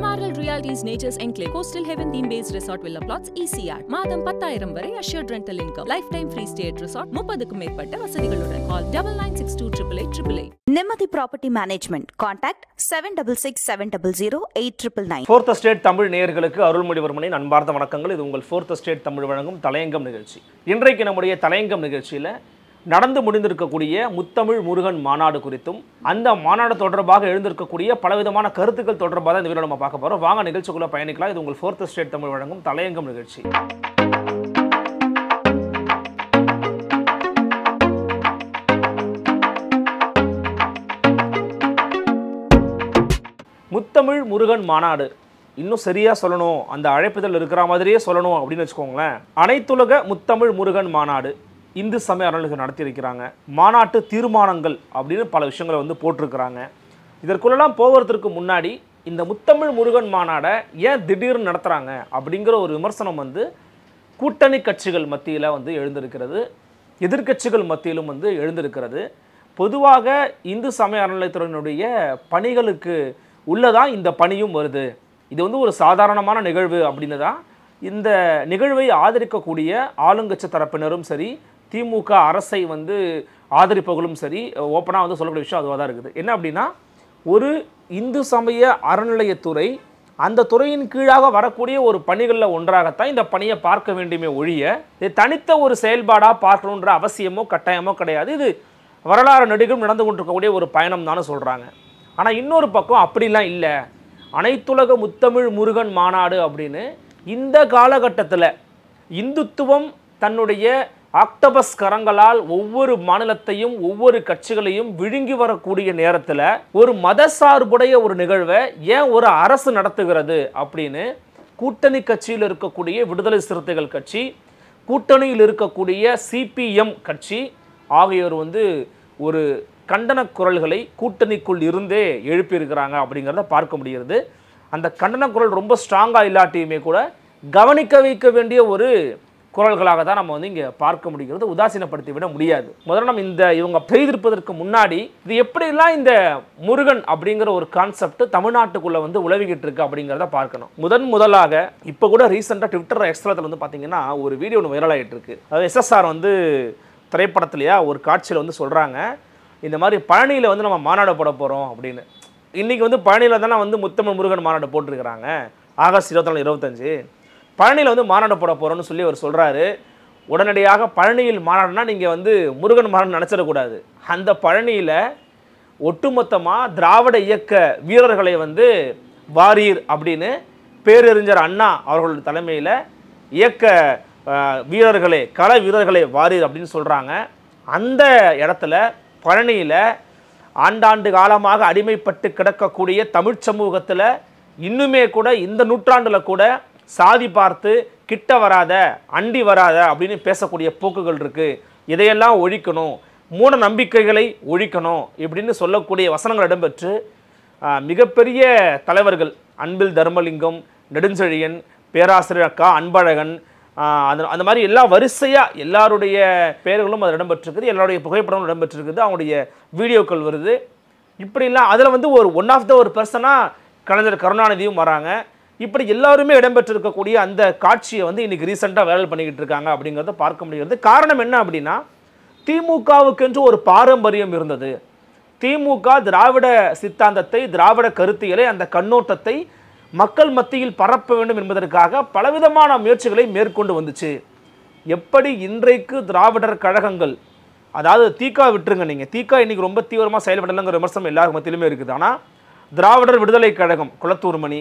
MRL realities nature's enclave coastal haven theme base resort villa plots ECR மாதம் பத்தாயிரம் வரை assured rental income lifetime free stay resort முப்பதுக்கும் மேற்பட்ட வசதிகளுடன் call double nine six two triple eight triple eight Nimmathi property management contact seven double six seven double zero eight triple nine fourth state Tamil நேயர்களுக்கு அருள்மொழிவர்மனின் அன்பார்ந்த வணக்கங்கள் இது உங்கள் fourth state Tamil வழங்கும் தலையங்கம் நிகழ்ச்சி இன்றைக்கு நம்முடைய தலையங்கம் நிகழ்ச்சியில் நடந்து முடிந்திருக்கக்கூடிய முத்தமிழ் முருகன் மாநாடு குறித்தும் அந்த மாநாடு தொடர்பாக எழுந்திருக்கக்கூடிய பலவிதமான கருத்துக்கள் தொடர்பாக இந்த வீடியோ நம்ம பார்க்க போகிறோம் வாங்க நிகழ்ச்சிக்குள்ளே பயணிக்கலாம் இது உங்கள் ஃபோர்த் ஸ்டேட் தமிழ் வழங்கும் தலையங்கம் நிகழ்ச்சி முத்தமிழ் முருகன் மாநாடு இன்னும் சரியாக சொல்லணும் அந்த அழைப்புதல் இருக்கிற மாதிரியே சொல்லணும் அப்படின்னு வச்சுக்கோங்களேன் அனைத்துலக முத்தமிழ் முருகன் மாநாடு இந்து சமய அறநிலைகள் நடத்தியிருக்கிறாங்க மாநாட்டு தீர்மானங்கள் அப்படின்னு பல விஷயங்களை வந்து போட்டிருக்கிறாங்க இதற்குள்ளெல்லாம் போகிறதுக்கு முன்னாடி இந்த முத்தமிழ் முருகன் மாநாடை ஏன் திடீர்னு நடத்துகிறாங்க அப்படிங்கிற ஒரு விமர்சனம் வந்து கூட்டணி கட்சிகள் மத்தியில் வந்து எழுந்திருக்கிறது எதிர்கட்சிகள் மத்தியிலும் வந்து எழுந்திருக்கிறது பொதுவாக இந்து சமய அறநிலையத்துறையினுடைய பணிகளுக்கு உள்ளதான் இந்த பணியும் வருது இது வந்து ஒரு சாதாரணமான நிகழ்வு அப்படின்னு தான் இந்த நிகழ்வை ஆதரிக்கக்கூடிய ஆளுங்கட்சி தரப்பினரும் சரி திமுக அரசை வந்து ஆதரிப்பவர்களும் சரி ஓப்பனாக வந்து சொல்லக்கூடிய விஷயம் அதுவாக தான் இருக்குது என்ன அப்படின்னா ஒரு இந்து சமய அறநிலையத்துறை அந்த துறையின் கீழாக வரக்கூடிய ஒரு பணிகளில் ஒன்றாகத்தான் இந்த பணியை பார்க்க வேண்டுமே ஒழிய இது தனித்த ஒரு செயல்பாடாக பார்க்கணுன்ற அவசியமோ கட்டாயமோ கிடையாது இது வரலாறு நெடுகும் நடந்து கொண்டிருக்கக்கூடிய ஒரு பயணம் தானே சொல்கிறாங்க ஆனால் இன்னொரு பக்கம் அப்படிலாம் இல்லை அனைத்துலக முத்தமிழ் முருகன் மாநாடு அப்படின்னு இந்த காலகட்டத்தில் இந்துத்துவம் தன்னுடைய ஆக்டபஸ் கரங்களால் ஒவ்வொரு மாநிலத்தையும் ஒவ்வொரு கட்சிகளையும் விழுங்கி வரக்கூடிய நேரத்தில் ஒரு மத சார்புடைய ஒரு நிகழ்வை ஏன் ஒரு அரசு நடத்துகிறது அப்படின்னு கூட்டணி கட்சியில் இருக்கக்கூடிய விடுதலை சிறுத்தைகள் கட்சி கூட்டணியில் இருக்கக்கூடிய சிபிஎம் கட்சி ஆகியோர் வந்து ஒரு கண்டன குரல்களை கூட்டணிக்குள் இருந்தே எழுப்பியிருக்கிறாங்க அப்படிங்கிறத பார்க்க முடிகிறது அந்த கண்டன குரல் ரொம்ப ஸ்ட்ராங்காக இல்லாட்டியுமே கூட கவனிக்க வைக்க வேண்டிய ஒரு குரல்களாக தான் நம்ம வந்து இங்கே பார்க்க முடிகிறது உதாசீனப்படுத்தி விட முடியாது முதல்ல நம்ம இந்த இவங்க செய்திருப்பதற்கு முன்னாடி இது எப்படிலாம் இந்த முருகன் அப்படிங்கிற ஒரு கான்செப்ட் தமிழ்நாட்டுக்குள்ளே வந்து உழவிக்கிட்டு இருக்கு அப்படிங்கிறத பார்க்கணும் முதன் முதலாக இப்போ கூட ரீசெண்டாக ட்விட்டர் எக்ஸ்ட்ராத்தில் வந்து பார்த்தீங்கன்னா ஒரு வீடியோ ஒன்று வைரல் ஆகிட்டு இருக்கு அதாவது எஸ்எஸ்ஆர் வந்து திரைப்படத்துலையா ஒரு காட்சியில் வந்து சொல்கிறாங்க இந்த மாதிரி பழனியில் வந்து நம்ம மாநாடு போட போகிறோம் அப்படின்னு இன்றைக்கி வந்து பழனியில் தானே வந்து முத்தமிழ் முருகன் மாநாடு போட்டிருக்கிறாங்க ஆகஸ்ட் இருபத்தி நாலு இருபத்தஞ்சு பழனியில் வந்து மாநாடு போட போகிறோன்னு சொல்லி அவர் சொல்கிறாரு உடனடியாக பழனியில் மாநாடுனா நீங்கள் வந்து முருகன் மாநாடு நினச்சிடக்கூடாது அந்த பழனியில் ஒட்டுமொத்தமாக திராவிட இயக்க வீரர்களை வந்து வாரியர் அப்படின்னு பேரறிஞர் அண்ணா அவர்களுடைய தலைமையில் இயக்க வீரர்களே கல வீரர்களே வாரியர் அப்படின்னு சொல்கிறாங்க அந்த இடத்துல பழனியில் ஆண்டாண்டு காலமாக அடிமைப்பட்டு கிடக்கக்கூடிய தமிழ் சமூகத்தில் இன்னுமே கூட இந்த நூற்றாண்டில் கூட சாதி பார்த்து கிட்ட வராத அண்டி வராத அப்படின்னு பேசக்கூடிய போக்குகள் இருக்குது இதையெல்லாம் ஒழிக்கணும் மூட நம்பிக்கைகளை ஒழிக்கணும் இப்படின்னு சொல்லக்கூடிய வசனங்கள் இடம்பெற்று மிகப்பெரிய தலைவர்கள் அன்பில் தர்மலிங்கம் நெடுஞ்செழியன் பேராசிரியர் அக்கா அன்பழகன் அந்த அந்த மாதிரி எல்லா வரிசையாக எல்லாருடைய பெயர்களும் அது இடம்பெற்றிருக்குது எல்லாருடைய புகைப்படங்களும் இடம்பெற்றிருக்குது அவங்களுடைய வீடியோக்கள் வருது இப்படிலாம் அதில் வந்து ஒரு ஒன் ஆஃப் த ஒரு பர்சனாக கலைஞர் கருணாநிதியும் வராங்க இப்படி எல்லாருமே இடம்பெற்றிருக்கக்கூடிய அந்த காட்சியை வந்து இன்றைக்கி ரீசெண்டாக வைரல் பண்ணிக்கிட்டு இருக்காங்க அப்படிங்கிறத பார்க்க முடிகிறது காரணம் என்ன அப்படின்னா திமுகவுக்கென்று ஒரு பாரம்பரியம் இருந்தது திமுக திராவிட சித்தாந்தத்தை திராவிட கருத்தியலை அந்த கண்ணோட்டத்தை மக்கள் மத்தியில் பரப்ப வேண்டும் என்பதற்காக பலவிதமான முயற்சிகளை மேற்கொண்டு வந்துச்சு எப்படி இன்றைக்கு திராவிடர் கழகங்கள் அதாவது தீக்கா விட்டுருங்க நீங்கள் தீக்கா இன்றைக்கி ரொம்ப தீவிரமாக செயல்படலைங்கிற விமர்சனம் எல்லார் மத்தியிலுமே இருக்குது ஆனால் திராவிடர் விடுதலை கழகம் குளத்தூர்மணி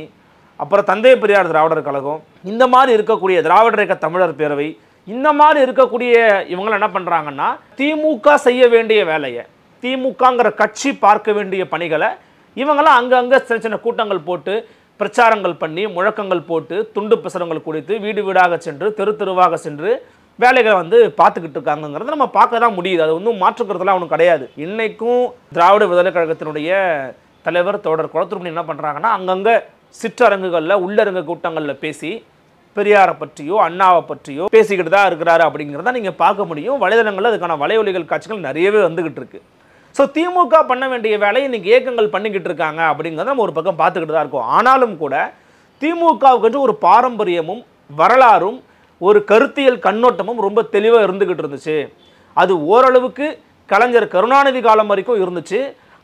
அப்புறம் தந்தை பெரியார் திராவிடர் கழகம் இந்த மாதிரி இருக்கக்கூடிய திராவிடர் இயக்க தமிழர் பேரவை இந்த மாதிரி இருக்கக்கூடிய இவங்க என்ன பண்ணுறாங்கன்னா திமுக செய்ய வேண்டிய வேலையை திமுகங்கிற கட்சி பார்க்க வேண்டிய பணிகளை இவங்களாம் அங்கங்கே சின்ன சின்ன கூட்டங்கள் போட்டு பிரச்சாரங்கள் பண்ணி முழக்கங்கள் போட்டு துண்டு பிரசுரங்கள் குடித்து வீடு வீடாக சென்று தெரு தெருவாக சென்று வேலைகளை வந்து பார்த்துக்கிட்டு இருக்காங்கிறத நம்ம பார்க்க தான் முடியுது அது ஒன்றும் மாற்றுக்கிறதுலாம் ஒன்றும் கிடையாது இன்றைக்கும் திராவிட விடுதலை கழகத்தினுடைய தலைவர் தொடர் குளத்துருமணி என்ன பண்ணுறாங்கன்னா அங்கங்கே சிற்றரங்குகளில் உள்ளரங்க கூட்டங்களில் பேசி பெரியாரை பற்றியோ அண்ணாவை பற்றியோ பேசிக்கிட்டு தான் இருக்கிறாரு அப்படிங்கிறத நீங்கள் பார்க்க முடியும் வலைதளங்களில் அதுக்கான வலையொலிகள் காட்சிகள் நிறையவே வந்துகிட்டு இருக்கு ஸோ திமுக பண்ண வேண்டிய வேலையை இன்றைக்கி இயக்கங்கள் பண்ணிக்கிட்டு இருக்காங்க அப்படிங்கிறத நம்ம ஒரு பக்கம் பார்த்துக்கிட்டு தான் இருக்கோம் ஆனாலும் கூட திமுகவுக்கு ஒரு பாரம்பரியமும் வரலாறும் ஒரு கருத்தியல் கண்ணோட்டமும் ரொம்ப தெளிவாக இருந்துக்கிட்டு இருந்துச்சு அது ஓரளவுக்கு கலைஞர் கருணாநிதி காலம் வரைக்கும் இருந்துச்சு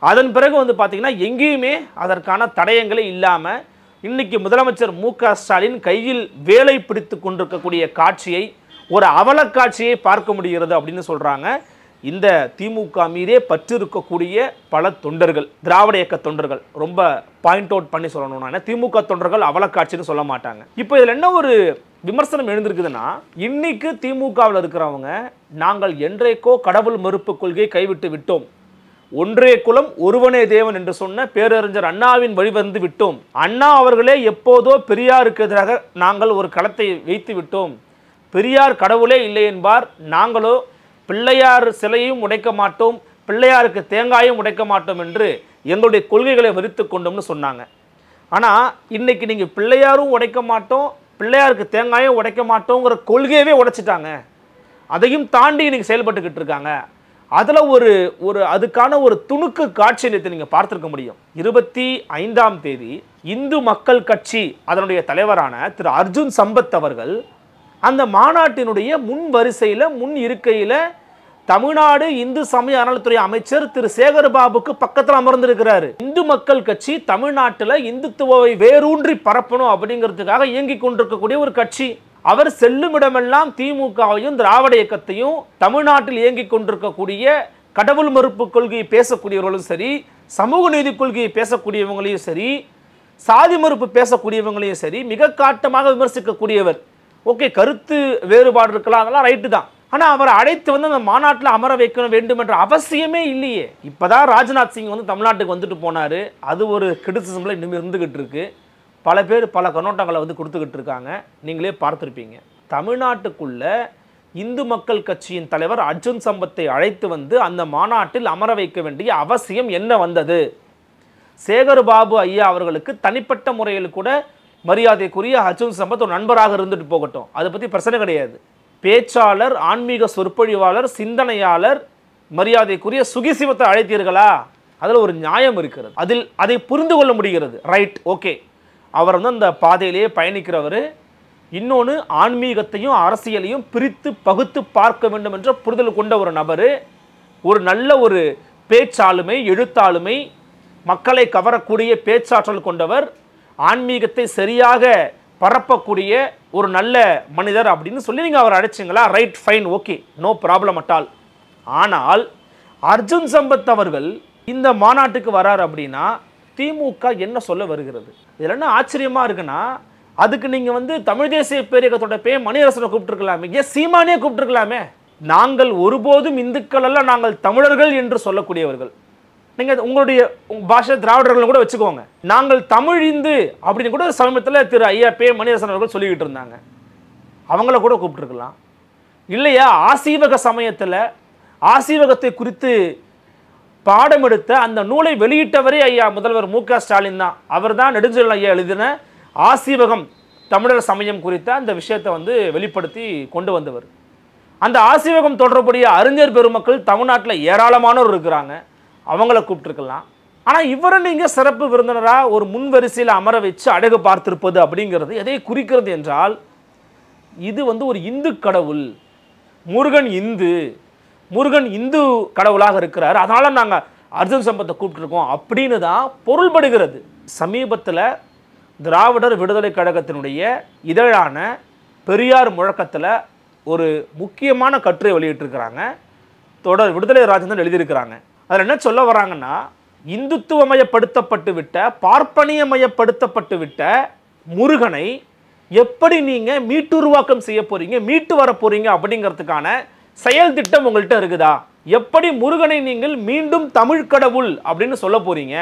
அதன் பிறகு வந்து பார்த்திங்கன்னா எங்கேயுமே அதற்கான தடயங்களே இல்லாமல் இன்னைக்கு முதலமைச்சர் மு க ஸ்டாலின் கையில் வேலை பிடித்து கொண்டிருக்கக்கூடிய காட்சியை ஒரு அவலக்காட்சியை பார்க்க முடிகிறது அப்படின்னு சொல்கிறாங்க இந்த திமுக மீதே பற்று இருக்கக்கூடிய பல தொண்டர்கள் திராவிட இயக்க தொண்டர்கள் ரொம்ப பாயிண்ட் அவுட் பண்ணி சொல்லணும்னா திமுக தொண்டர்கள் அவலக்காட்சின்னு சொல்ல மாட்டாங்க இப்போ இதில் என்ன ஒரு விமர்சனம் எழுந்திருக்குதுன்னா இன்னைக்கு திமுகவில் இருக்கிறவங்க நாங்கள் என்றைக்கோ கடவுள் மறுப்பு கொள்கையை கைவிட்டு விட்டோம் ஒன்றே குலம் ஒருவனே தேவன் என்று சொன்ன பேரறிஞர் அண்ணாவின் வழிவந்து விட்டோம் அண்ணா அவர்களே எப்போதோ பெரியாருக்கு எதிராக நாங்கள் ஒரு களத்தை வைத்து விட்டோம் பெரியார் கடவுளே இல்லை என்பார் நாங்களோ பிள்ளையார் சிலையும் உடைக்க மாட்டோம் பிள்ளையாருக்கு தேங்காயும் உடைக்க மாட்டோம் என்று எங்களுடைய கொள்கைகளை வரித்து கொண்டோம்னு சொன்னாங்க ஆனால் இன்றைக்கி நீங்கள் பிள்ளையாரும் உடைக்க மாட்டோம் பிள்ளையாருக்கு தேங்காயும் உடைக்க மாட்டோங்கிற கொள்கையவே உடைச்சிட்டாங்க அதையும் தாண்டி இன்றைக்கி செயல்பட்டுக்கிட்டு இருக்காங்க அதில் ஒரு ஒரு அதுக்கான ஒரு துணுக்கு காட்சியத்தை நீங்கள் பார்த்துருக்க முடியும் இருபத்தி ஐந்தாம் தேதி இந்து மக்கள் கட்சி அதனுடைய தலைவரான திரு அர்ஜுன் சம்பத் அவர்கள் அந்த மாநாட்டினுடைய முன் வரிசையில் முன் இருக்கையில் தமிழ்நாடு இந்து சமய அறநிலைத்துறை அமைச்சர் திரு சேகர்பாபுக்கு பக்கத்தில் அமர்ந்திருக்கிறாரு இந்து மக்கள் கட்சி தமிழ்நாட்டில் இந்துத்துவை வேரூன்றி பரப்பணும் அப்படிங்கிறதுக்காக இயங்கி கொண்டிருக்கக்கூடிய ஒரு கட்சி அவர் செல்லுமிடமெல்லாம் திமுகவையும் திராவிட இயக்கத்தையும் தமிழ்நாட்டில் இயங்கிக் கொண்டிருக்கக்கூடிய கடவுள் மறுப்பு கொள்கையை பேசக்கூடியவர்களும் சரி சமூக நீதி கொள்கையை பேசக்கூடியவங்களையும் சரி சாதி மறுப்பு பேசக்கூடியவங்களையும் சரி மிக காட்டமாக விமர்சிக்கக்கூடியவர் ஓகே கருத்து வேறுபாடு இருக்கலாம் அதெல்லாம் ரைட்டு தான் ஆனால் அவரை அழைத்து வந்து அந்த மாநாட்டில் அமர வைக்க வேண்டும் என்ற அவசியமே இல்லையே இப்போ தான் ராஜ்நாத் சிங் வந்து தமிழ்நாட்டுக்கு வந்துட்டு போனார் அது ஒரு கிரிட்டிசிசமில் இன்னும் இருந்துகிட்டு இருக்குது பல பேர் பல கண்ணோட்டங்களை வந்து கொடுத்துக்கிட்டு இருக்காங்க நீங்களே பார்த்துருப்பீங்க தமிழ்நாட்டுக்குள்ளே இந்து மக்கள் கட்சியின் தலைவர் அர்ஜுன் சம்பத்தை அழைத்து வந்து அந்த மாநாட்டில் அமர வைக்க வேண்டிய அவசியம் என்ன வந்தது சேகர்பாபு ஐயா அவர்களுக்கு தனிப்பட்ட முறையில் கூட மரியாதைக்குரிய அர்ஜுன் சம்பத் ஒரு நண்பராக இருந்துட்டு போகட்டும் அதை பற்றி பிரச்சனை கிடையாது பேச்சாளர் ஆன்மீக சொற்பொழிவாளர் சிந்தனையாளர் மரியாதைக்குரிய சுகிசிவத்தை அழைத்தீர்களா அதில் ஒரு நியாயம் இருக்கிறது அதில் அதை புரிந்து கொள்ள முடிகிறது ரைட் ஓகே அவர் வந்து அந்த பாதையிலேயே பயணிக்கிறவர் இன்னொன்று ஆன்மீகத்தையும் அரசியலையும் பிரித்து பகுத்து பார்க்க வேண்டும் என்ற புரிதல் கொண்ட ஒரு நபர் ஒரு நல்ல ஒரு பேச்சாளுமை எழுத்தாளுமை மக்களை கவரக்கூடிய பேச்சாற்றல் கொண்டவர் ஆன்மீகத்தை சரியாக பரப்பக்கூடிய ஒரு நல்ல மனிதர் அப்படின்னு சொல்லி நீங்கள் அவர் அழைச்சிங்களா right fine okay no problem at all ஆனால் அர்ஜுன் சம்பத் அவர்கள் இந்த மாநாட்டுக்கு வரார் அப்படின்னா திமுக என்ன சொல்ல வருகிறது இதில் என்ன ஆச்சரியமாக இருக்குன்னா அதுக்கு நீங்கள் வந்து தமிழ் தேசிய பேரியகத்தோட பே மணியரசனை கூப்பிட்டுருக்கலாமே ஏன் சீமானே கூப்பிட்டுருக்கலாமே நாங்கள் ஒருபோதும் இந்துக்கள் அல்ல நாங்கள் தமிழர்கள் என்று சொல்லக்கூடியவர்கள் நீங்கள் உங்களுடைய பாஷை திராவிடர்கள் கூட வச்சுக்கோங்க நாங்கள் தமிழ் இந்து அப்படின்னு கூட சமீபத்தில் திரு ஐயா பே மணியரசன் அவர்கள் சொல்லிக்கிட்டு இருந்தாங்க அவங்கள கூட கூப்பிட்டுருக்கலாம் இல்லையா ஆசீவக சமயத்தில் ஆசீவகத்தை குறித்து பாடம் எடுத்த அந்த நூலை வெளியிட்டவரே ஐயா முதல்வர் மு க ஸ்டாலின் தான் அவர் தான் நெடுஞ்செழியன் ஐயா எழுதின ஆசீவகம் தமிழர் சமயம் குறித்த அந்த விஷயத்தை வந்து வெளிப்படுத்தி கொண்டு வந்தவர் அந்த ஆசீவகம் தொடர்புடைய அறிஞர் பெருமக்கள் தமிழ்நாட்டில் ஏராளமானோர் இருக்கிறாங்க அவங்கள கூப்பிட்டுருக்கலாம் ஆனால் இவரை நீங்கள் சிறப்பு விருந்தினராக ஒரு முன் வரிசையில் அமர வச்சு அழகு பார்த்திருப்பது அப்படிங்கிறது எதை குறிக்கிறது என்றால் இது வந்து ஒரு இந்து கடவுள் முருகன் இந்து முருகன் இந்து கடவுளாக இருக்கிறார் அதனால் நாங்கள் அர்ஜுன் சம்பத்தை கூப்பிட்டுருக்கோம் அப்படின்னு தான் பொருள்படுகிறது சமீபத்தில் திராவிடர் விடுதலை கழகத்தினுடைய இதழான பெரியார் முழக்கத்தில் ஒரு முக்கியமான கட்டுரை வெளியிட்டிருக்கிறாங்க தொடர் விடுதலை ராஜன் எழுதியிருக்கிறாங்க அதில் என்ன சொல்ல வராங்கன்னா இந்துத்துவமயப்படுத்தப்பட்டு விட்ட பார்ப்பனியமயப்படுத்தப்பட்டு விட்ட முருகனை எப்படி நீங்கள் மீட்டுருவாக்கம் செய்ய போகிறீங்க மீட்டு வர போகிறீங்க அப்படிங்கிறதுக்கான செயல் திட்டம் உங்கள்கிட்ட இருக்குதா எப்படி முருகனை நீங்கள் மீண்டும் தமிழ் கடவுள் அப்படின்னு சொல்ல போகிறீங்க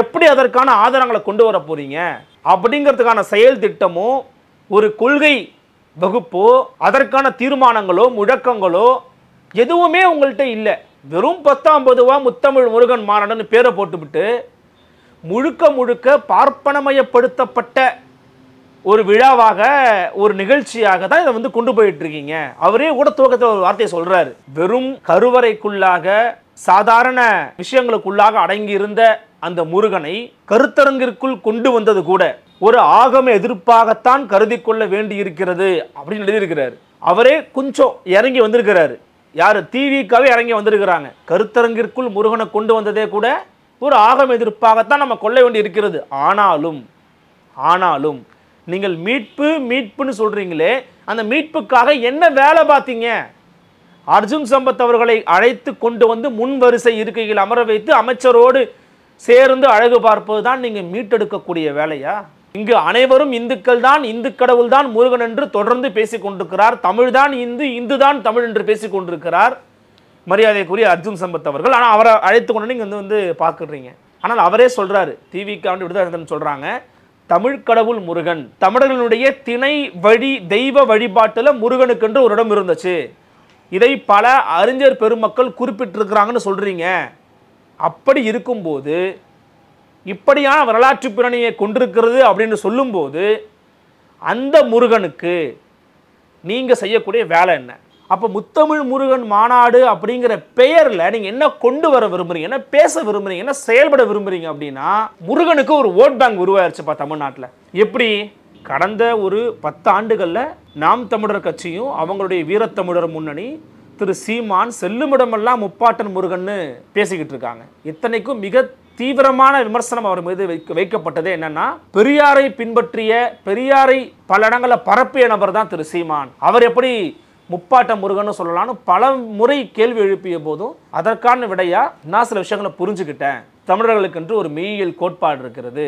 எப்படி அதற்கான ஆதாரங்களை கொண்டு வர போகிறீங்க அப்படிங்கிறதுக்கான செயல் திட்டமோ ஒரு கொள்கை வகுப்போ அதற்கான தீர்மானங்களோ முழக்கங்களோ எதுவுமே உங்கள்கிட்ட இல்லை வெறும் பத்தாம்பது ரூபா முத்தமிழ் முருகன் மாநாடுன்னு பேரை போட்டுவிட்டு முழுக்க முழுக்க பார்ப்பனமயப்படுத்தப்பட்ட ஒரு விழாவாக ஒரு நிகழ்ச்சியாக தான் இதை வந்து கொண்டு போயிட்டு இருக்கீங்க அவரே கூட துவக்கத்தில் ஒரு வார்த்தையை சொல்றாரு வெறும் கருவறைக்குள்ளாக சாதாரண விஷயங்களுக்குள்ளாக அடங்கியிருந்த அந்த முருகனை கருத்தரங்கிற்குள் கொண்டு வந்தது கூட ஒரு ஆகம எதிர்ப்பாகத்தான் கருதி கொள்ள வேண்டி இருக்கிறது அப்படின்னு எழுதியிருக்கிறாரு அவரே கொஞ்சம் இறங்கி வந்திருக்கிறாரு யார் தீவிக்காவே இறங்கி வந்திருக்கிறாங்க கருத்தரங்கிற்குள் முருகனை கொண்டு வந்ததே கூட ஒரு ஆகம எதிர்ப்பாகத்தான் நம்ம கொள்ள வேண்டி இருக்கிறது ஆனாலும் ஆனாலும் நீங்கள் மீட்பு மீட்புன்னு சொல்கிறீங்களே அந்த மீட்புக்காக என்ன வேலை பார்த்தீங்க அர்ஜுன் சம்பத் அவர்களை அழைத்து கொண்டு வந்து முன் வரிசை இருக்கையில் அமர வைத்து அமைச்சரோடு சேர்ந்து அழகு பார்ப்பது தான் நீங்கள் மீட்டெடுக்கக்கூடிய வேலையா இங்கு அனைவரும் இந்துக்கள் தான் இந்து கடவுள் தான் முருகன் என்று தொடர்ந்து பேசிக் கொண்டிருக்கிறார் தமிழ் தான் இந்து இந்து தான் தமிழ் என்று பேசிக் கொண்டிருக்கிறார் மரியாதைக்குரிய அர்ஜுன் சம்பத் அவர்கள் ஆனால் அவரை அழைத்து கொண்டு நீங்கள் வந்து வந்து பார்க்குறீங்க ஆனால் அவரே சொல்கிறாரு டிவிக்கு ஆண்டு விடுதலை சொல்கிறாங்க தமிழ் கடவுள் முருகன் தமிழர்களுடைய திணை வழி தெய்வ வழிபாட்டில் முருகனுக்கென்று ஒரு இடம் இருந்துச்சு இதை பல அறிஞர் பெருமக்கள் குறிப்பிட்டிருக்கிறாங்கன்னு சொல்கிறீங்க அப்படி இருக்கும்போது இப்படியான வரலாற்று பிறனையை கொண்டிருக்கிறது அப்படின்னு சொல்லும்போது அந்த முருகனுக்கு நீங்கள் செய்யக்கூடிய வேலை என்ன அப்போ முத்தமிழ் முருகன் மாநாடு அப்படிங்கிற பெயரில் நீங்கள் என்ன கொண்டு வர விரும்புகிறீங்க என்ன பேச விரும்புகிறீங்க என்ன செயல்பட விரும்புகிறீங்க அப்படின்னா முருகனுக்கு ஒரு ஓட் பேங்க் உருவாயிருச்சுப்பா தமிழ்நாட்டில் எப்படி கடந்த ஒரு பத்து ஆண்டுகளில் நாம் தமிழர் கட்சியும் அவங்களுடைய வீரத்தமிழர் முன்னணி திரு சீமான் செல்லுமிடமெல்லாம் முப்பாட்டன் முருகன்னு பேசிக்கிட்டு இருக்காங்க இத்தனைக்கும் மிக தீவிரமான விமர்சனம் அவர் மீது வைக்கப்பட்டது என்னன்னா பெரியாரை பின்பற்றிய பெரியாரை பல இடங்களில் பரப்பிய நபர் தான் திரு சீமான் அவர் எப்படி முப்பாட்ட முருகன்னு சொல்லலாம்னு பல முறை கேள்வி எழுப்பிய போதும் அதற்கான விடையாக நான் சில விஷயங்களை புரிஞ்சுக்கிட்டேன் தமிழர்களுக்கென்று ஒரு மெய்யியல் கோட்பாடு இருக்கிறது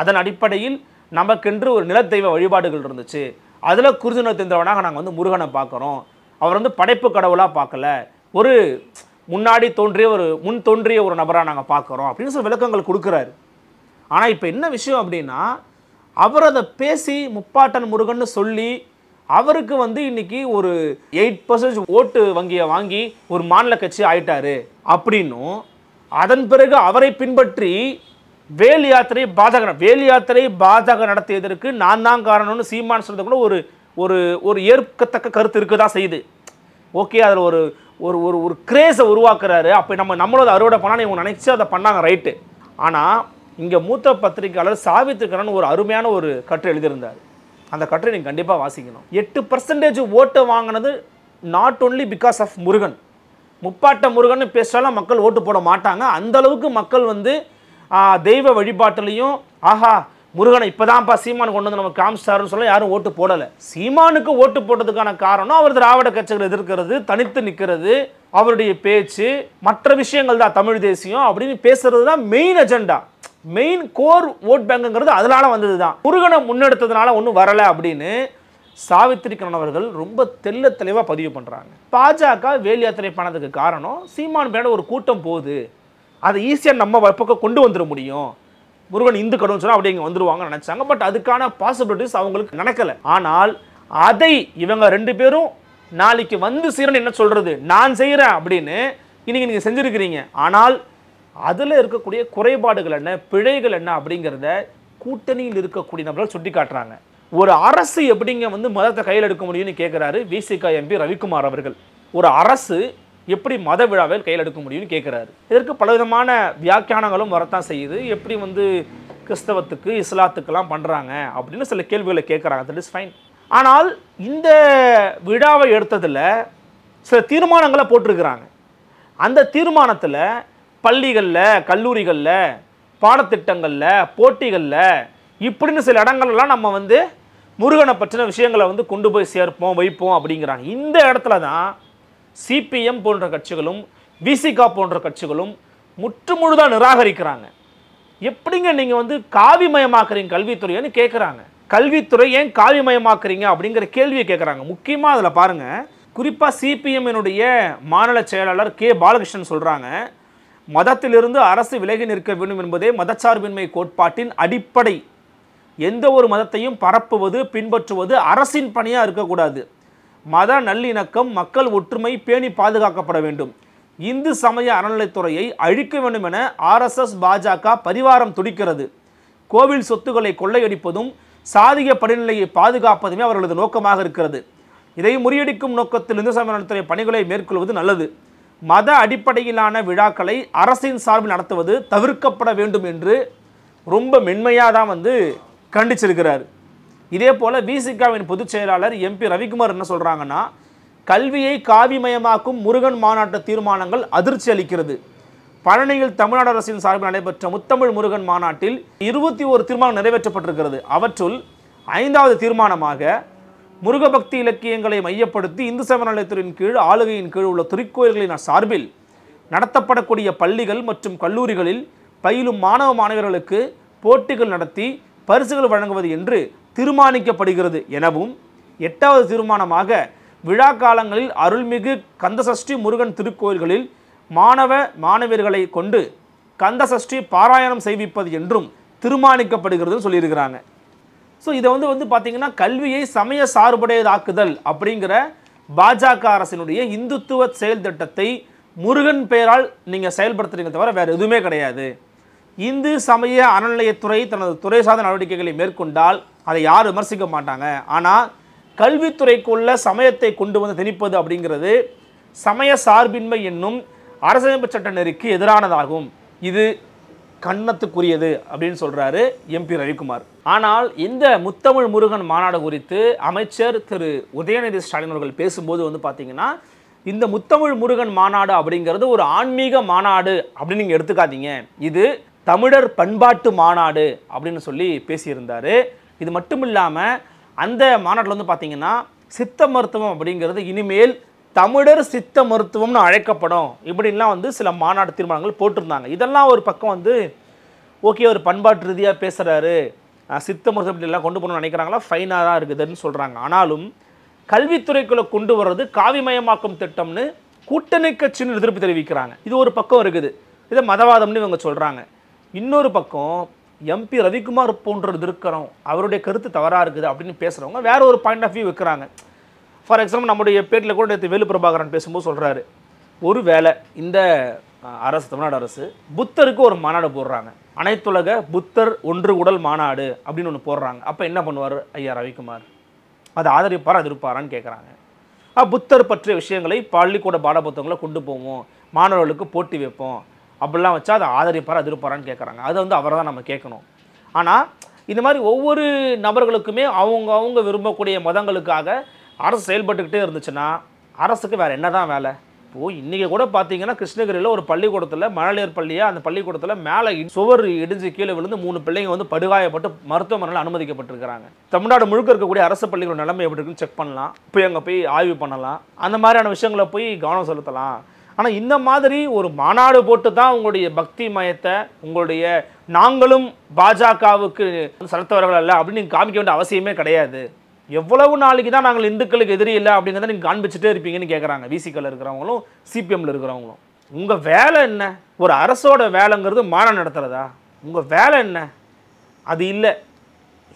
அதன் அடிப்படையில் நமக்கென்று ஒரு நிலத்தெய்வ வழிபாடுகள் இருந்துச்சு அதில் குருஜன தெரிந்தவனாக நாங்கள் வந்து முருகனை பார்க்குறோம் அவர் வந்து படைப்பு கடவுளாக பார்க்கல ஒரு முன்னாடி தோன்றிய ஒரு முன் தோன்றிய ஒரு நபராக நாங்கள் பார்க்குறோம் அப்படின்னு சொல்லி விளக்கங்கள் கொடுக்குறாரு ஆனால் இப்போ என்ன விஷயம் அப்படின்னா அவர் அதை பேசி முப்பாட்டன் முருகன்னு சொல்லி அவருக்கு வந்து இன்னைக்கு ஒரு எயிட் பர்சன்ட் ஓட்டு வங்கியை வாங்கி ஒரு மாநில கட்சி ஆயிட்டாரு அப்படின்னும் அதன் பிறகு அவரை பின்பற்றி வேல் யாத்திரை பாஜக வேல் யாத்திரை பாஜக நடத்தியதற்கு நான் தான் காரணம்னு சீமான் சொல்றது கூட ஒரு ஒரு ஒரு ஏற்கத்தக்க கருத்து இருக்க தான் செய்யுது ஓகே அதில் ஒரு ஒரு ஒரு ஒரு கிரேஸை உருவாக்குறாரு அப்போ நம்ம நம்மளோட அறுவடை பண்ணால் இவங்க நினச்சி அதை பண்ணாங்க ரைட்டு ஆனால் இங்கே மூத்த பத்திரிகையாளர் சாவித்திருக்கிறன்னு ஒரு அருமையான ஒரு கற்று எழுதியிருந்தார் அந்த கட்டுரை நீங்கள் கண்டிப்பாக வாசிக்கணும் எட்டு பர்சன்டேஜ் ஓட்டை வாங்கினது not only because of Murugan முப்பாட்ட முருகன் பேசினாலும் மக்கள் ஓட்டு போட மாட்டாங்க அந்த அளவுக்கு மக்கள் வந்து தெய்வ வழிபாட்டிலையும் ஆஹா முருகனை இப்போ தான்ப்பா சீமான் கொண்டு வந்து நம்ம காமிச்சாருன்னு சொல்ல யாரும் ஓட்டு போடலை சீமானுக்கு ஓட்டு போட்டதுக்கான காரணம் அவர் திராவிட கட்சிகள் எதிர்க்கிறது தனித்து நிற்கிறது அவருடைய பேச்சு மற்ற விஷயங்கள் தான் தமிழ் தேசியம் அப்படின்னு பேசுறது தான் main agenda main core vote பேங்குங்கிறது அதனால் வந்தது தான் முருகனை முன்னெடுத்ததுனால ஒன்றும் வரலை அப்படின்னு சாவித்திரி கணவர்கள் ரொம்ப தெல்ல தெளிவாக பதிவு பண்ணுறாங்க பாஜக வேல் யாத்திரை பண்ணதுக்கு காரணம் சீமான் மேலே ஒரு கூட்டம் போகுது அதை ஈஸியாக நம்ம பக்கம் கொண்டு வந்துட முடியும் முருகன் இந்து கடவுள் சொன்னால் அப்படி இங்கே வந்துருவாங்கன்னு நினச்சாங்க பட் அதுக்கான பாசிபிலிட்டிஸ் அவங்களுக்கு நடக்கலை ஆனால் அதை இவங்க ரெண்டு பேரும் நாளைக்கு வந்து சீரன் என்ன சொல்கிறது நான் செய்கிறேன் அப்படின்னு இன்றைக்கி நீங்கள் செஞ்சுருக்கிறீங்க ஆனால் அதில் இருக்கக்கூடிய குறைபாடுகள் என்ன பிழைகள் என்ன அப்படிங்கிறத கூட்டணியில் இருக்கக்கூடிய நபர்கள் சுட்டி காட்டுறாங்க ஒரு அரசு எப்படிங்க வந்து மதத்தை கையில் எடுக்க முடியும்னு கேட்குறாரு விசிகா எம்பி ரவிக்குமார் அவர்கள் ஒரு அரசு எப்படி மத விழாவில் கையில் எடுக்க முடியும்னு கேட்குறாரு இதற்கு பலவிதமான வியாக்கியானங்களும் வரத்தான் செய்யுது எப்படி வந்து கிறிஸ்தவத்துக்கு இஸ்லாத்துக்கெல்லாம் பண்ணுறாங்க அப்படின்னு சில கேள்விகளை கேட்குறாங்க தட் இஸ் ஃபைன் ஆனால் இந்த விழாவை எடுத்ததில் சில தீர்மானங்களை போட்டிருக்கிறாங்க அந்த தீர்மானத்தில் பள்ளிகளில் கல்லூரிகளில் பாடத்திட்டங்களில் போட்டிகளில் இப்படின்னு சில இடங்கள்லாம் நம்ம வந்து முருகனை பற்றின விஷயங்களை வந்து கொண்டு போய் சேர்ப்போம் வைப்போம் அப்படிங்கிறாங்க இந்த இடத்துல தான் சிபிஎம் போன்ற கட்சிகளும் விசிகா போன்ற கட்சிகளும் முற்றுமுழுதாக நிராகரிக்கிறாங்க எப்படிங்க நீங்கள் வந்து காவிமயமாக்குறீங்க கல்வித்துறைன்னு கேட்குறாங்க கல்வித்துறை ஏன் காவிமயமாக்குறீங்க அப்படிங்கிற கேள்வியை கேட்குறாங்க முக்கியமாக அதில் பாருங்கள் குறிப்பாக சிபிஎம்னுடைய மாநில செயலாளர் கே பாலகிருஷ்ணன் சொல்கிறாங்க மதத்திலிருந்து அரசு விலகி நிற்க வேண்டும் என்பதே மதச்சார்பின்மை கோட்பாட்டின் அடிப்படை எந்த ஒரு மதத்தையும் பரப்புவது பின்பற்றுவது அரசின் பணியாக இருக்கக்கூடாது மத நல்லிணக்கம் மக்கள் ஒற்றுமை பேணி பாதுகாக்கப்பட வேண்டும் இந்து சமய அறநிலைத்துறையை அழிக்க வேண்டும் என ஆர்எஸ்எஸ் பாஜக பரிவாரம் துடிக்கிறது கோவில் சொத்துக்களை கொள்ளையடிப்பதும் சாதிய படிநிலையை பாதுகாப்பதுமே அவர்களது நோக்கமாக இருக்கிறது இதை முறியடிக்கும் நோக்கத்தில் இந்து சமய நலத்துறை பணிகளை மேற்கொள்வது நல்லது மத அடிப்படையிலான விழாக்களை அரசின் சார்பில் நடத்துவது தவிர்க்கப்பட வேண்டும் என்று ரொம்ப மென்மையாக தான் வந்து கண்டிச்சிருக்கிறார் இதே போல் விசிகாவின் பொதுச் செயலாளர் எம்பி ரவிக்குமார் என்ன சொல்கிறாங்கன்னா கல்வியை காவிமயமாக்கும் முருகன் மாநாட்டு தீர்மானங்கள் அதிர்ச்சி அளிக்கிறது பழனியில் தமிழ்நாடு அரசின் சார்பில் நடைபெற்ற முத்தமிழ் முருகன் மாநாட்டில் இருபத்தி ஒரு தீர்மானம் நிறைவேற்றப்பட்டிருக்கிறது அவற்றுள் ஐந்தாவது தீர்மானமாக முருகபக்தி இலக்கியங்களை மையப்படுத்தி இந்து சமநிலையத்தின் கீழ் ஆளுகையின் கீழ் உள்ள திருக்கோயில்களின் சார்பில் நடத்தப்படக்கூடிய பள்ளிகள் மற்றும் கல்லூரிகளில் பயிலும் மாணவ மாணவர்களுக்கு போட்டிகள் நடத்தி பரிசுகள் வழங்குவது என்று தீர்மானிக்கப்படுகிறது எனவும் எட்டாவது தீர்மானமாக விழா காலங்களில் அருள்மிகு கந்தசஷ்டி முருகன் திருக்கோயில்களில் மாணவ மாணவியர்களை கொண்டு கந்தசஷ்டி பாராயணம் செய்விப்பது என்றும் தீர்மானிக்கப்படுகிறது சொல்லியிருக்கிறாங்க ஸோ இதை வந்து வந்து பார்த்திங்கன்னா கல்வியை சமய சார்புடையதாக்குதல் அப்படிங்கிற பாஜக அரசினுடைய இந்துத்துவ செயல் திட்டத்தை முருகன் பெயரால் நீங்கள் செயல்படுத்துறீங்க தவிர வேறு எதுவுமே கிடையாது இந்து சமய அறநிலையத்துறை தனது துறை சார்ந்த நடவடிக்கைகளை மேற்கொண்டால் அதை யார் விமர்சிக்க மாட்டாங்க ஆனால் கல்வித்துறைக்குள்ள சமயத்தை கொண்டு வந்து திணிப்பது அப்படிங்கிறது சமய சார்பின்மை என்னும் அரசமைப்பு சட்ட நெறிக்கு எதிரானதாகும் இது கண்ணத்துக்குரியது அப்படின்னு சொல்கிறாரு எம்பி ரவிக்குமார் ஆனால் இந்த முத்தமிழ் முருகன் மாநாடு குறித்து அமைச்சர் திரு உதயநிதி ஸ்டாலின் அவர்கள் பேசும்போது வந்து பார்த்தீங்கன்னா இந்த முத்தமிழ் முருகன் மாநாடு அப்படிங்கிறது ஒரு ஆன்மீக மாநாடு அப்படின்னு நீங்கள் எடுத்துக்காதீங்க இது தமிழர் பண்பாட்டு மாநாடு அப்படின்னு சொல்லி பேசியிருந்தார் இது மட்டும் இல்லாமல் அந்த மாநாட்டில் வந்து பார்த்திங்கன்னா சித்த மருத்துவம் அப்படிங்கிறது இனிமேல் தமிழர் சித்த மருத்துவம்னு அழைக்கப்படும் இப்படின்லாம் வந்து சில மாநாடு தீர்மானங்கள் போட்டிருந்தாங்க இதெல்லாம் ஒரு பக்கம் வந்து ஓகே ஒரு பண்பாட்டு ரீதியாக பேசுகிறாரு சித்த மருத்துவம் இப்படிலாம் கொண்டு போகணும்னு நினைக்கிறாங்களா ஃபைனாக தான் இருக்குதுன்னு சொல்கிறாங்க ஆனாலும் கல்வித்துறைக்குள்ளே கொண்டு வர்றது காவிமயமாக்கும் திட்டம்னு கூட்டணி கட்சின்னு எதிர்ப்பு தெரிவிக்கிறாங்க இது ஒரு பக்கம் இருக்குது இதை மதவாதம்னு இவங்க சொல்கிறாங்க இன்னொரு பக்கம் எம்பி ரவிக்குமார் போன்றது இருக்கிறோம் அவருடைய கருத்து தவறாக இருக்குது அப்படின்னு பேசுகிறவங்க வேற ஒரு பாயிண்ட் ஆஃப் வியூ வைக்கிறாங்க ஃபார் எக்ஸாம்பிள் நம்முடைய பேட்டில் கூட நேற்று வேலு பிரபாகரன் பேசும்போது சொல்கிறாரு ஒரு வேளை இந்த அரசு தமிழ்நாடு அரசு புத்தருக்கு ஒரு மாநாடு போடுறாங்க அனைத்துலக புத்தர் ஒன்று உடல் மாநாடு அப்படின்னு ஒன்று போடுறாங்க அப்போ என்ன பண்ணுவார் ஐயா ரவிக்குமார் அதை ஆதரிப்பாரா அது இருப்பாரான்னு கேட்குறாங்க புத்தர் பற்றிய விஷயங்களை பள்ளிக்கூட பாடப்புத்தகங்களை கொண்டு போவோம் மாணவர்களுக்கு போட்டி வைப்போம் அப்படிலாம் வச்சா அதை ஆதரிப்பாரா அது இருப்பாரான்னு கேட்குறாங்க அதை வந்து அவரை தான் நம்ம கேட்கணும் ஆனால் இந்த மாதிரி ஒவ்வொரு நபர்களுக்குமே அவங்க அவங்க விரும்பக்கூடிய மதங்களுக்காக அரசு செயல்பட்டுக்கிட்டே இருந்துச்சுன்னா அரசுக்கு வேறு என்ன தான் வேலை இப்போது இன்றைக்கி கூட பார்த்தீங்கன்னா கிருஷ்ணகிரியில் ஒரு பள்ளிக்கூடத்தில் மழலையர் பள்ளியாக அந்த பள்ளிக்கூடத்தில் மேலே சுவர் இடிஞ்சு கீழே விழுந்து மூணு பிள்ளைங்க வந்து படுகாயப்பட்டு மருத்துவமனையில் அனுமதிக்கப்பட்டிருக்கிறாங்க தமிழ்நாடு முழுக்க இருக்கக்கூடிய அரசு பள்ளிகளோட நிலைமை எப்படி இருக்குன்னு செக் பண்ணலாம் போய் அங்கே போய் ஆய்வு பண்ணலாம் அந்த மாதிரியான விஷயங்களை போய் கவனம் செலுத்தலாம் ஆனால் இந்த மாதிரி ஒரு மாநாடு போட்டு தான் உங்களுடைய பக்தி மயத்தை உங்களுடைய நாங்களும் பாஜகவுக்கு செலுத்தவர்கள் அல்ல அப்படின்னு காமிக்க வேண்டிய அவசியமே கிடையாது எவ்வளவு நாளைக்கு தான் நாங்கள் இந்துக்களுக்கு எதிரி இல்லை அப்படிங்கிறத நீங்கள் காண்பிச்சுட்டே இருப்பீங்கன்னு கேட்குறாங்க விசிக்கில் இருக்கிறவங்களும் சிபிஎம்மில் இருக்கிறவங்களும் உங்கள் வேலை என்ன ஒரு அரசோட வேலைங்கிறது மானம் நடத்துகிறதா உங்கள் வேலை என்ன அது இல்லை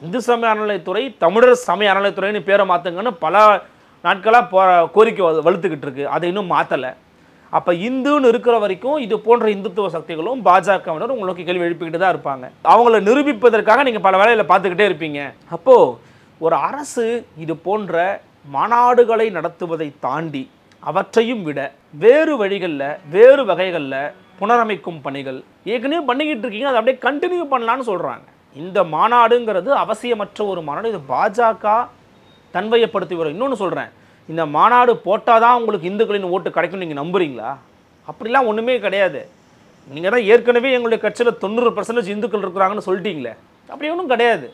இந்து சமய அறநிலையத்துறை தமிழர் சமய அறநிலையத்துறைன்னு பேரை மாற்றுங்கன்னு பல நாட்களாக போ கோரிக்கை வலுத்துக்கிட்டு இருக்கு அதை இன்னும் மாற்றலை அப்போ இந்துன்னு இருக்கிற வரைக்கும் இது போன்ற இந்துத்துவ சக்திகளும் பாஜகவினரும் உங்களுக்கு கேள்வி எழுப்பிக்கிட்டு தான் இருப்பாங்க அவங்கள நிரூபிப்பதற்காக நீங்கள் பல வேலையில் பார்த்துக்கிட்டே இருப்பீங்க அப்போது ஒரு அரசு இது போன்ற மாநாடுகளை நடத்துவதை தாண்டி அவற்றையும் விட வேறு வழிகளில் வேறு வகைகளில் புனரமைக்கும் பணிகள் ஏற்கனவே பண்ணிக்கிட்டு இருக்கீங்க அதை அப்படியே கண்டினியூ பண்ணலான்னு சொல்கிறாங்க இந்த மாநாடுங்கிறது அவசியமற்ற ஒரு மாநாடு இது பாஜக தன்வயப்படுத்தி வரும் இன்னொன்று சொல்கிறேன் இந்த மாநாடு போட்டால் தான் உங்களுக்கு இந்துக்களின் ஓட்டு கிடைக்கும் நீங்கள் நம்புறீங்களா அப்படிலாம் ஒன்றுமே கிடையாது நீங்கள் தான் ஏற்கனவே எங்களுடைய கட்சியில் தொண்ணூறு பர்சன்டேஜ் இந்துக்கள் இருக்கிறாங்கன்னு சொல்லிட்டீங்களே அப்படி ஒன்றும் கிடையாது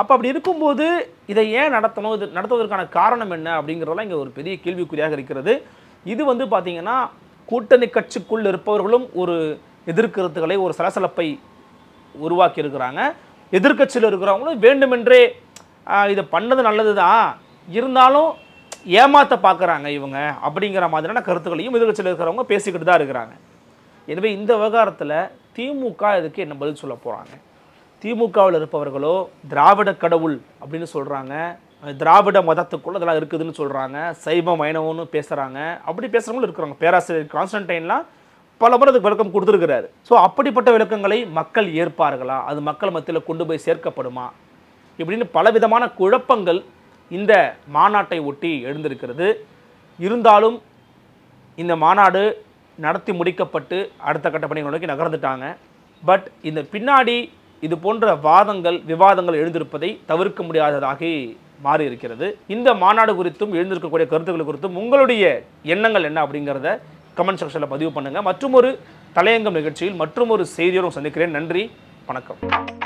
அப்போ அப்படி இருக்கும்போது இதை ஏன் நடத்தணும் இது நடத்துவதற்கான காரணம் என்ன அப்படிங்கிறதெல்லாம் இங்கே ஒரு பெரிய கேள்விக்குறியாக இருக்கிறது இது வந்து பார்த்திங்கன்னா கூட்டணி கட்சிக்குள் இருப்பவர்களும் ஒரு எதிர்கருத்துக்களை ஒரு சலசலப்பை உருவாக்கி இருக்கிறாங்க எதிர்கட்சியில் இருக்கிறவங்களும் வேண்டுமென்றே இதை பண்ணது நல்லது தான் இருந்தாலும் ஏமாத்த பார்க்குறாங்க இவங்க அப்படிங்கிற மாதிரியான கருத்துக்களையும் எதிர்கட்சியில் இருக்கிறவங்க பேசிக்கிட்டு தான் இருக்கிறாங்க எனவே இந்த விவகாரத்தில் திமுக இதுக்கு என்ன பதில் சொல்ல போகிறாங்க திமுகவில் இருப்பவர்களோ திராவிட கடவுள் அப்படின்னு சொல்கிறாங்க திராவிட மதத்துக்குள்ளே அதெல்லாம் இருக்குதுன்னு சொல்கிறாங்க சைவ மைனவன்னு பேசுகிறாங்க அப்படி பேசுகிறவங்களும் இருக்கிறாங்க பேராசிரியர் கான்ஸ்டன்டைன்லாம் பல முறை அதுக்கு விளக்கம் கொடுத்துருக்கிறாரு ஸோ அப்படிப்பட்ட விளக்கங்களை மக்கள் ஏற்பார்களா அது மக்கள் மத்தியில் கொண்டு போய் சேர்க்கப்படுமா இப்படின்னு பலவிதமான குழப்பங்கள் இந்த மாநாட்டை ஒட்டி எழுந்திருக்கிறது இருந்தாலும் இந்த மாநாடு நடத்தி முடிக்கப்பட்டு அடுத்த கட்ட பணிகள் நோக்கி நகர்ந்துட்டாங்க பட் இந்த பின்னாடி இது போன்ற வாதங்கள் விவாதங்கள் எழுந்திருப்பதை தவிர்க்க முடியாததாக மாறி இருக்கிறது இந்த மாநாடு குறித்தும் எழுந்திருக்கக்கூடிய கருத்துக்கள் குறித்தும் உங்களுடைய எண்ணங்கள் என்ன அப்படிங்கிறத கமெண்ட் செக்ஷனில் பதிவு பண்ணுங்கள் மற்றும் ஒரு தலையங்கம் நிகழ்ச்சியில் மற்றும் ஒரு செய்தியோடு சந்திக்கிறேன் நன்றி வணக்கம்